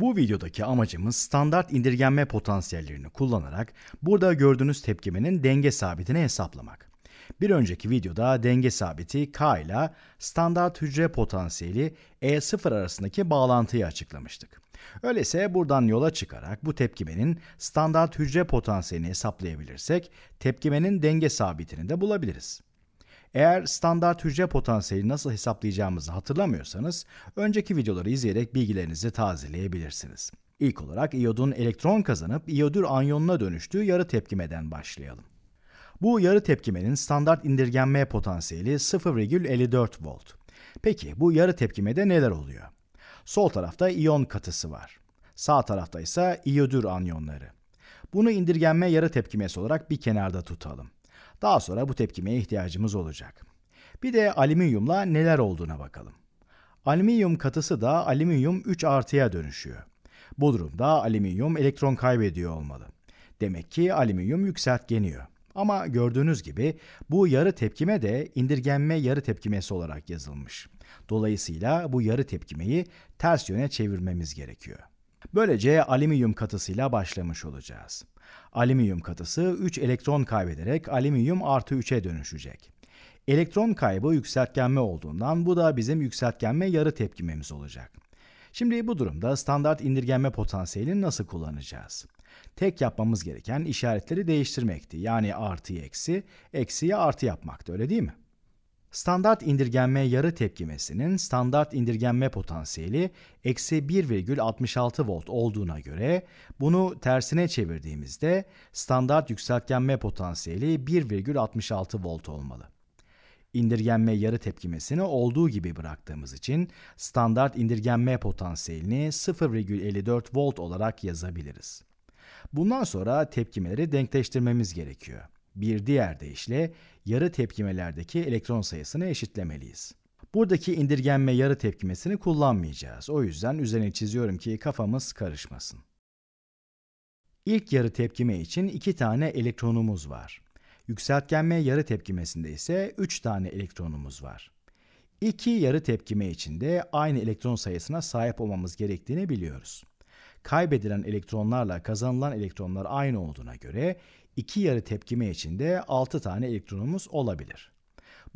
Bu videodaki amacımız standart indirgenme potansiyellerini kullanarak burada gördüğünüz tepkimenin denge sabitini hesaplamak. Bir önceki videoda denge sabiti K ile standart hücre potansiyeli E0 arasındaki bağlantıyı açıklamıştık. Öyleyse buradan yola çıkarak bu tepkimenin standart hücre potansiyelini hesaplayabilirsek tepkimenin denge sabitini de bulabiliriz. Eğer standart hücre potansiyeli nasıl hesaplayacağımızı hatırlamıyorsanız önceki videoları izleyerek bilgilerinizi tazeleyebilirsiniz. İlk olarak iyodun elektron kazanıp iyodür anyonuna dönüştüğü yarı tepkimeden başlayalım. Bu yarı tepkimenin standart indirgenme potansiyeli 0,54 volt. Peki bu yarı tepkimede neler oluyor? Sol tarafta iyon katısı var. Sağ tarafta ise iyodür anyonları. Bunu indirgenme yarı tepkimesi olarak bir kenarda tutalım. Daha sonra bu tepkimeye ihtiyacımız olacak. Bir de alüminyumla neler olduğuna bakalım. Alüminyum katısı da alüminyum 3 artıya dönüşüyor. Bu durumda alüminyum elektron kaybediyor olmalı. Demek ki alüminyum yükseltgeniyor. Ama gördüğünüz gibi bu yarı tepkime de indirgenme yarı tepkimesi olarak yazılmış. Dolayısıyla bu yarı tepkimeyi ters yöne çevirmemiz gerekiyor. Böylece alüminyum katısıyla başlamış olacağız. Alüminyum katısı 3 elektron kaybederek alüminyum artı 3'e dönüşecek. Elektron kaybı yükseltgenme olduğundan bu da bizim yükseltgenme yarı tepkimemiz olacak. Şimdi bu durumda standart indirgenme potansiyelini nasıl kullanacağız? Tek yapmamız gereken işaretleri değiştirmekti. Yani artıyı eksi, eksiye artı yapmaktı öyle değil mi? Standart indirgenme yarı tepkimesinin standart indirgenme potansiyeli eksi 1,66 volt olduğuna göre bunu tersine çevirdiğimizde standart yükseltgenme potansiyeli 1,66 volt olmalı. İndirgenme yarı tepkimesini olduğu gibi bıraktığımız için standart indirgenme potansiyelini 0,54 volt olarak yazabiliriz. Bundan sonra tepkimeleri denkleştirmemiz gerekiyor. Bir diğer deyişle yarı tepkimelerdeki elektron sayısını eşitlemeliyiz. Buradaki indirgenme yarı tepkimesini kullanmayacağız. O yüzden üzerine çiziyorum ki kafamız karışmasın. İlk yarı tepkime için iki tane elektronumuz var. Yükseltgenme yarı tepkimesinde ise 3 tane elektronumuz var. İki yarı tepkime için de aynı elektron sayısına sahip olmamız gerektiğini biliyoruz kaybedilen elektronlarla kazanılan elektronlar aynı olduğuna göre iki yarı tepkime içinde 6 tane elektronumuz olabilir.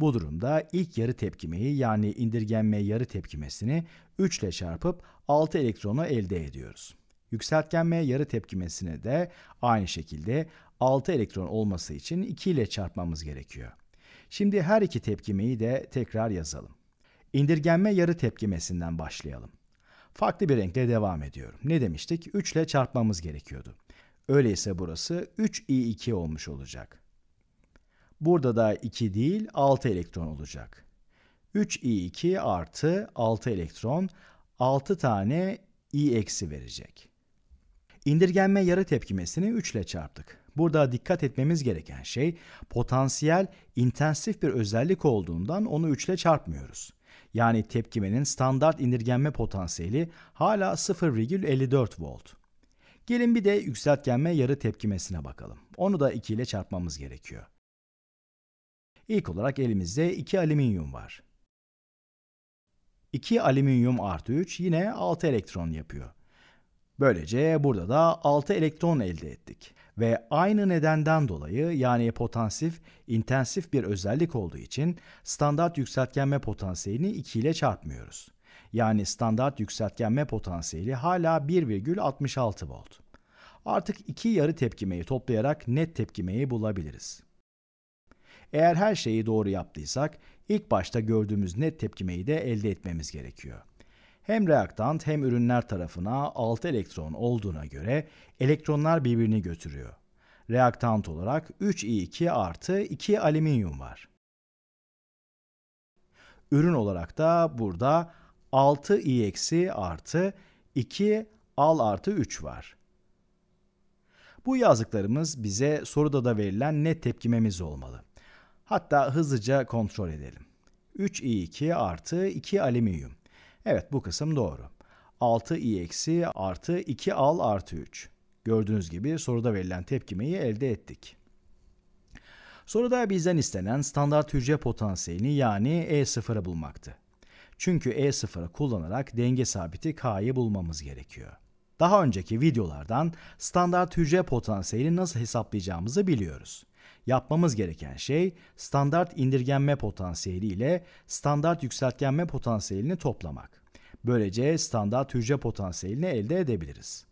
Bu durumda ilk yarı tepkimeyi yani indirgenme yarı tepkimesini 3 ile çarpıp 6 elektronu elde ediyoruz. Yükseltgenme yarı tepkimesine de aynı şekilde 6 elektron olması için 2 ile çarpmamız gerekiyor. Şimdi her iki tepkimeyi de tekrar yazalım. İndirgenme yarı tepkimesinden başlayalım. Farklı bir renkle devam ediyorum. Ne demiştik? 3 ile çarpmamız gerekiyordu. Öyleyse burası 3i2 olmuş olacak. Burada da 2 değil 6 elektron olacak. 3i2 artı 6 elektron 6 tane i eksi verecek. İndirgenme yarı tepkimesini 3 ile çarptık. Burada dikkat etmemiz gereken şey potansiyel intensif bir özellik olduğundan onu 3 ile çarpmıyoruz. Yani tepkimenin standart indirgenme potansiyeli hala 0,54 volt. Gelin bir de yükseltgenme yarı tepkimesine bakalım. Onu da 2 ile çarpmamız gerekiyor. İlk olarak elimizde 2 alüminyum var. 2 alüminyum artı 3 yine 6 elektron yapıyor. Böylece burada da 6 elektron elde ettik ve aynı nedenden dolayı yani potansif, intensif bir özellik olduğu için standart yükseltgenme potansiyelini 2 ile çarpmıyoruz. Yani standart yükseltgenme potansiyeli hala 1,66 volt. Artık iki yarı tepkimeyi toplayarak net tepkimeyi bulabiliriz. Eğer her şeyi doğru yaptıysak ilk başta gördüğümüz net tepkimeyi de elde etmemiz gerekiyor hem reaktant hem ürünler tarafına 6 elektron olduğuna göre elektronlar birbirini götürüyor. Reaktant olarak 3i2 artı 2 alüminyum var. Ürün olarak da burada 6i eksi artı 2 al artı 3 var. Bu yazdıklarımız bize soruda da verilen net tepkimemiz olmalı. Hatta hızlıca kontrol edelim. 3i2 artı 2 alüminyum. Evet bu kısım doğru. 6 i eksi artı 2 al artı 3. Gördüğünüz gibi soruda verilen tepkimeyi elde ettik. Soruda bizden istenen standart hücre potansiyelini yani E0'ı bulmaktı. Çünkü E0'ı kullanarak denge sabiti K'yı bulmamız gerekiyor. Daha önceki videolardan standart hücre potansiyelini nasıl hesaplayacağımızı biliyoruz yapmamız gereken şey standart indirgenme potansiyeli ile standart yükseltgenme potansiyelini toplamak. Böylece standart hücre potansiyelini elde edebiliriz.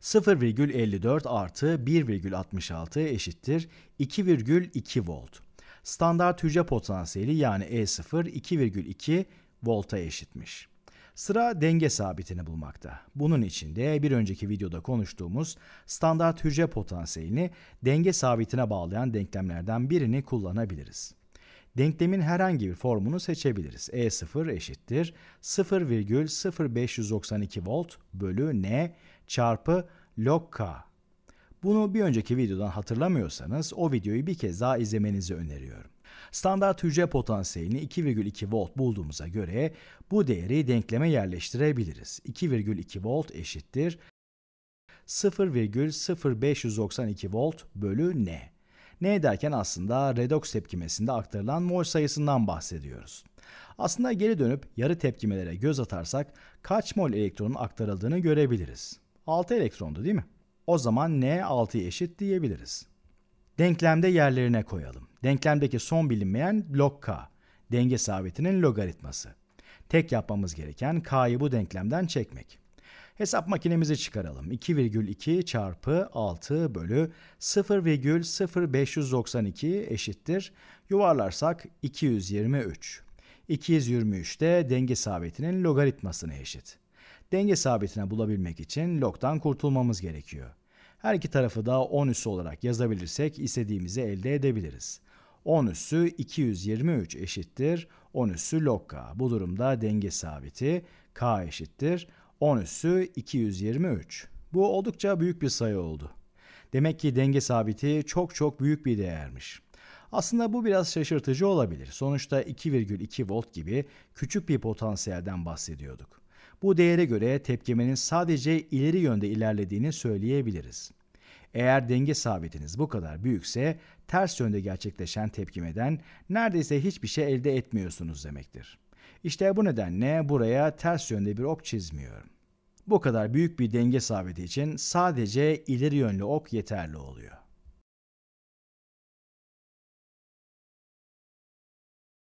0,54 artı 1,66 eşittir 2,2 volt. Standart hücre potansiyeli yani E0 2,2 volta eşitmiş. Sıra denge sabitini bulmakta. Bunun için de bir önceki videoda konuştuğumuz standart hücre potansiyelini denge sabitine bağlayan denklemlerden birini kullanabiliriz. Denklemin herhangi bir formunu seçebiliriz. E0 eşittir 0,0592 volt bölü N çarpı log K. Bunu bir önceki videodan hatırlamıyorsanız o videoyu bir kez daha izlemenizi öneriyorum. Standart hücre potansiyelini 2,2 volt bulduğumuza göre bu değeri denkleme yerleştirebiliriz. 2,2 volt eşittir 0,0592 volt bölü N. N derken aslında redoks tepkimesinde aktarılan mol sayısından bahsediyoruz. Aslında geri dönüp yarı tepkimelere göz atarsak kaç mol elektronun aktarıldığını görebiliriz. 6 elektrondu değil mi? O zaman N 6'ya eşit diyebiliriz. Denklemde yerlerine koyalım. Denklemdeki son bilinmeyen log k, denge sabitinin logaritması. Tek yapmamız gereken k'yı bu denklemden çekmek. Hesap makinemizi çıkaralım. 2,2 çarpı 6 bölü 0,0592 eşittir. Yuvarlarsak 223. 223 de denge sabitinin logaritmasına eşit. Denge sabitine bulabilmek için log'dan kurtulmamız gerekiyor. Her iki tarafı da 10 üssü olarak yazabilirsek istediğimizi elde edebiliriz. 10 üssü 223 eşittir 10 üssü log k. Bu durumda denge sabiti k eşittir 10 üssü 223. Bu oldukça büyük bir sayı oldu. Demek ki denge sabiti çok çok büyük bir değermiş. Aslında bu biraz şaşırtıcı olabilir. Sonuçta 2,2 volt gibi küçük bir potansiyelden bahsediyorduk. Bu değere göre tepkimenin sadece ileri yönde ilerlediğini söyleyebiliriz. Eğer denge sabitiniz bu kadar büyükse ters yönde gerçekleşen tepkimeden neredeyse hiçbir şey elde etmiyorsunuz demektir. İşte bu nedenle buraya ters yönde bir ok çizmiyorum. Bu kadar büyük bir denge sabiti için sadece ileri yönlü ok yeterli oluyor.